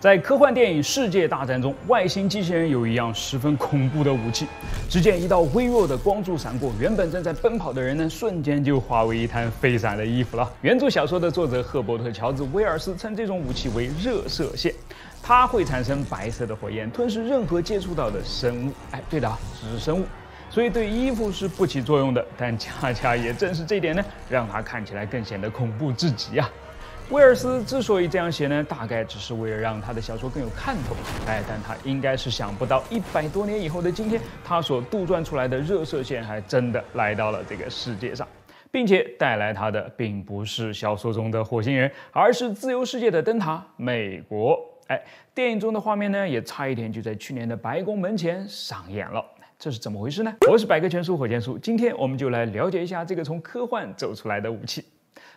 在科幻电影《世界大战》中，外星机器人有一样十分恐怖的武器。只见一道微弱的光柱闪过，原本正在奔跑的人呢，瞬间就化为一滩飞散的衣服了。原著小说的作者赫伯特·乔治·威尔斯称这种武器为热射线，它会产生白色的火焰，吞噬任何接触到的生物。哎，对的，只是生物，所以对衣服是不起作用的。但恰恰也正是这点呢，让它看起来更显得恐怖至极啊！威尔斯之所以这样写呢，大概只是为了让他的小说更有看头。哎，但他应该是想不到，一百多年以后的今天，他所杜撰出来的热射线还真的来到了这个世界上，并且带来他的并不是小说中的火星人，而是自由世界的灯塔——美国。哎，电影中的画面呢，也差一点就在去年的白宫门前上演了。这是怎么回事呢？我是百科全书火箭叔，今天我们就来了解一下这个从科幻走出来的武器。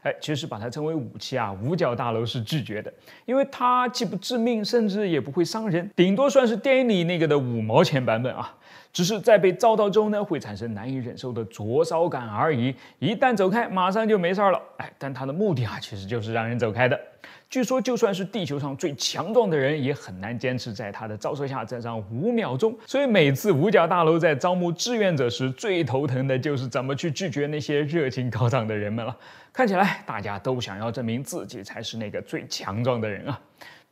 哎，其实把它称为武器啊，五角大楼是拒绝的，因为它既不致命，甚至也不会伤人，顶多算是电影里那个的五毛钱版本啊。只是在被照到之后呢，会产生难以忍受的灼烧感而已。一旦走开，马上就没事儿了。哎，但它的目的啊，其实就是让人走开的。据说，就算是地球上最强壮的人，也很难坚持在它的照射下站上五秒钟。所以，每次五角大楼在招募志愿者时，最头疼的就是怎么去拒绝那些热情高涨的人们了。看起来，大家都想要证明自己才是那个最强壮的人啊。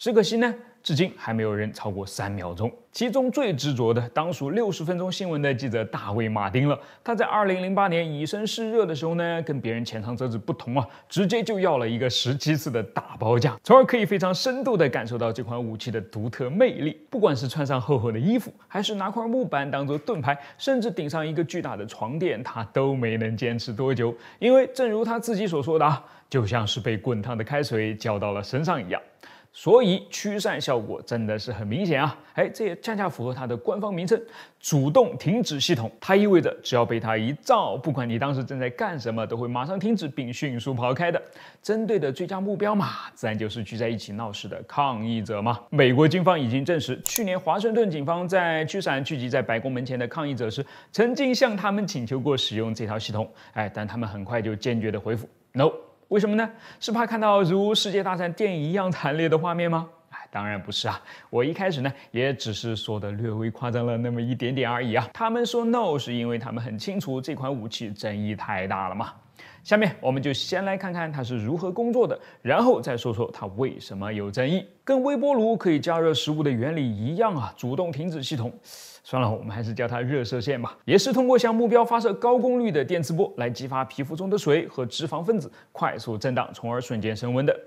只可惜呢，至今还没有人超过三秒钟。其中最执着的，当属六十分钟新闻的记者大卫·马丁了。他在二零零八年以身试热的时候呢，跟别人浅尝辄止不同啊，直接就要了一个十七次的大包价，从而可以非常深度的感受到这款武器的独特魅力。不管是穿上厚厚的衣服，还是拿块木板当做盾牌，甚至顶上一个巨大的床垫，他都没能坚持多久。因为正如他自己所说的啊，就像是被滚烫的开水浇到了身上一样。所以驱散效果真的是很明显啊！哎，这也恰恰符合它的官方名称——主动停止系统。它意味着，只要被它一照，不管你当时正在干什么，都会马上停止并迅速跑开的。针对的最佳目标嘛，自然就是聚在一起闹事的抗议者嘛。美国军方已经证实，去年华盛顿警方在驱散聚集在白宫门前的抗议者时，曾经向他们请求过使用这套系统。哎，但他们很快就坚决地回复：No。为什么呢？是怕看到如世界大战电影一样惨烈的画面吗？哎，当然不是啊！我一开始呢，也只是说的略微夸张了那么一点点而已啊。他们说 no，是因为他们很清楚这款武器争议太大了嘛。下面我们就先来看看它是如何工作的，然后再说说它为什么有争议。跟微波炉可以加热食物的原理一样啊，主动停止系统。算了，我们还是叫它热射线吧。也是通过向目标发射高功率的电磁波来激发皮肤中的水和脂肪分子快速震荡，从而瞬间升温的。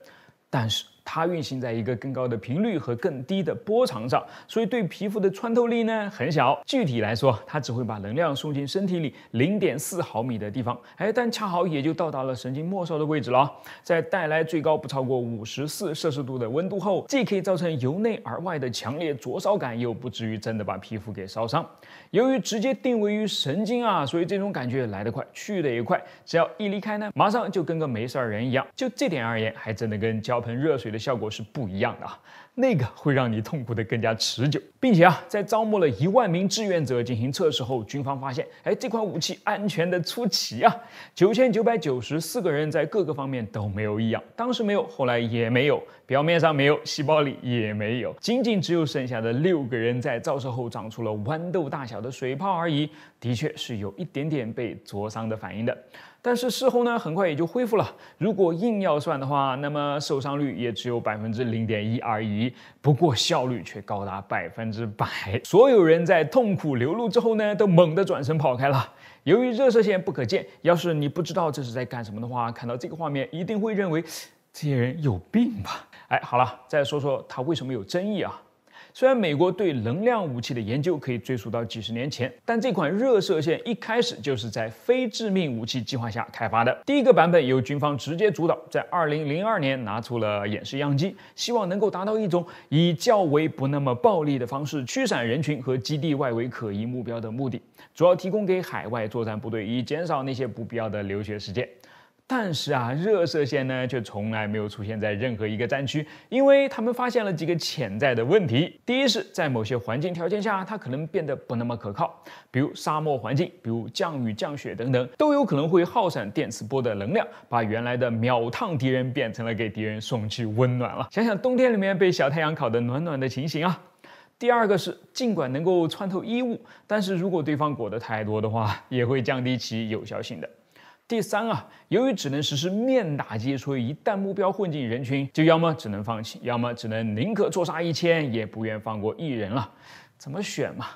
但是。它运行在一个更高的频率和更低的波长上，所以对皮肤的穿透力呢很小。具体来说，它只会把能量送进身体里零点四毫米的地方，哎，但恰好也就到达了神经末梢的位置了啊。在带来最高不超过五十四摄氏度的温度后，既可以造成由内而外的强烈灼烧感，又不至于真的把皮肤给烧伤。由于直接定位于神经啊，所以这种感觉来得快，去得也快。只要一离开呢，马上就跟个没事儿人一样。就这点而言，还真的跟浇盆热水。的效果是不一样的啊。那个会让你痛苦的更加持久，并且啊，在招募了一万名志愿者进行测试后，军方发现，哎，这款武器安全的出奇啊！九千九百九十四个人在各个方面都没有异样，当时没有，后来也没有，表面上没有，细胞里也没有，仅仅只有剩下的六个人在照射后长出了豌豆大小的水泡而已，的确是有一点点被灼伤的反应的，但是事后呢，很快也就恢复了。如果硬要算的话，那么受伤率也只有百分之零点一而已。不过效率却高达百分之百。所有人在痛苦流露之后呢，都猛地转身跑开了。由于热射线不可见，要是你不知道这是在干什么的话，看到这个画面一定会认为这些人有病吧？哎，好了，再说说他为什么有争议啊？虽然美国对能量武器的研究可以追溯到几十年前，但这款热射线一开始就是在非致命武器计划下开发的。第一个版本由军方直接主导，在2002年拿出了演示样机，希望能够达到一种以较为不那么暴力的方式驱散人群和基地外围可疑目标的目的，主要提供给海外作战部队，以减少那些不必要的留学时间。但是啊，热射线呢却从来没有出现在任何一个战区，因为他们发现了几个潜在的问题。第一是在某些环境条件下，它可能变得不那么可靠，比如沙漠环境，比如降雨降雪等等，都有可能会耗散电磁波的能量，把原来的秒烫敌人变成了给敌人送去温暖了。想想冬天里面被小太阳烤得暖暖的情形啊。第二个是，尽管能够穿透衣物，但是如果对方裹得太多的话，也会降低其有效性的。第三啊，由于只能实施面打击，所以一旦目标混进人群，就要么只能放弃，要么只能宁可错杀一千也不愿放过一人了，怎么选嘛？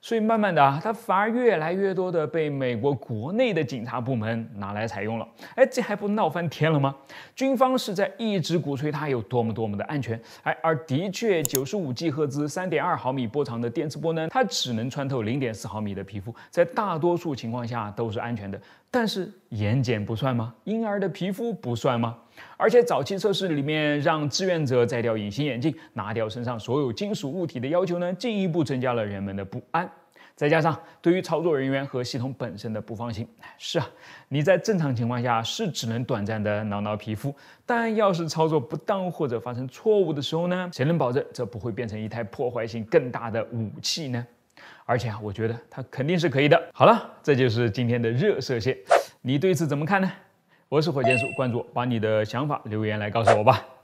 所以慢慢的啊，它反而越来越多的被美国国内的警察部门拿来采用了。哎，这还不闹翻天了吗？军方是在一直鼓吹它有多么多么的安全，哎，而的确，九十五 G 赫兹、三点二毫米波长的电磁波呢，它只能穿透零点四毫米的皮肤，在大多数情况下都是安全的，但是。眼睑不算吗？婴儿的皮肤不算吗？而且早期测试里面让志愿者摘掉隐形眼镜、拿掉身上所有金属物体的要求呢，进一步增加了人们的不安。再加上对于操作人员和系统本身的不放心。是啊，你在正常情况下是只能短暂的挠挠皮肤，但要是操作不当或者发生错误的时候呢，谁能保证这不会变成一台破坏性更大的武器呢？而且啊，我觉得它肯定是可以的。好了，这就是今天的热射线。你对此怎么看呢？我是火箭叔，关注我，把你的想法留言来告诉我吧。